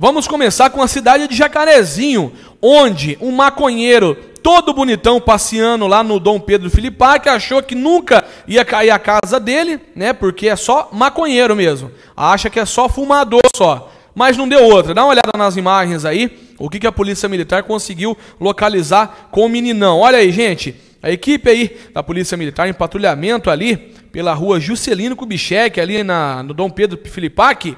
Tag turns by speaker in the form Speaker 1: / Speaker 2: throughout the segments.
Speaker 1: Vamos começar com a cidade de Jacarezinho, onde um maconheiro todo bonitão passeando lá no Dom Pedro Filipac, que achou que nunca ia cair a casa dele, né? Porque é só maconheiro mesmo. Acha que é só fumador só. Mas não deu outra. Dá uma olhada nas imagens aí, o que, que a Polícia Militar conseguiu localizar com o meninão. Olha aí, gente. A equipe aí da Polícia Militar em patrulhamento ali pela rua Juscelino Kubitschek, ali na, no Dom Pedro Filipac,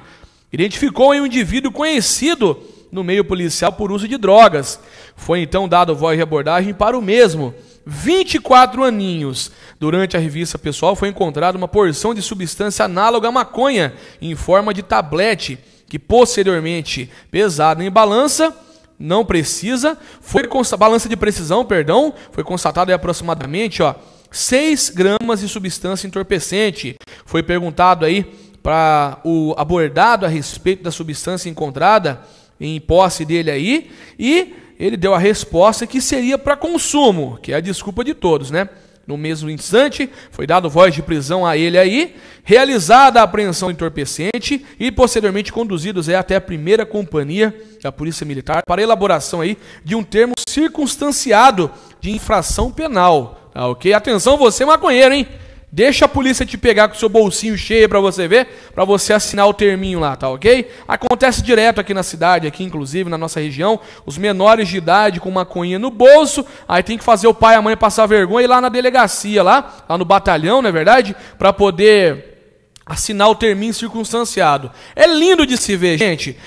Speaker 1: Identificou em um indivíduo conhecido no meio policial por uso de drogas. Foi então dado voz de abordagem para o mesmo. 24 aninhos. Durante a revista pessoal foi encontrada uma porção de substância análoga à maconha em forma de tablete, que posteriormente, pesada em balança, não precisa, foi balança de precisão, perdão, foi constatado aproximadamente, ó, 6 gramas de substância entorpecente. Foi perguntado aí para o abordado a respeito da substância encontrada em posse dele aí, e ele deu a resposta que seria para consumo, que é a desculpa de todos, né? No mesmo instante, foi dado voz de prisão a ele aí, realizada a apreensão entorpecente e posteriormente conduzidos aí até a primeira companhia da Polícia Militar para elaboração aí de um termo circunstanciado de infração penal, tá OK? Atenção você maconheiro, hein? Deixa a polícia te pegar com o seu bolsinho cheio para você ver, para você assinar o terminho lá, tá ok? Acontece direto aqui na cidade, aqui inclusive na nossa região, os menores de idade com maconha no bolso, aí tem que fazer o pai e a mãe passar vergonha e ir lá na delegacia, lá, lá no batalhão, não é verdade? Para poder assinar o terminho circunstanciado. É lindo de se ver, gente.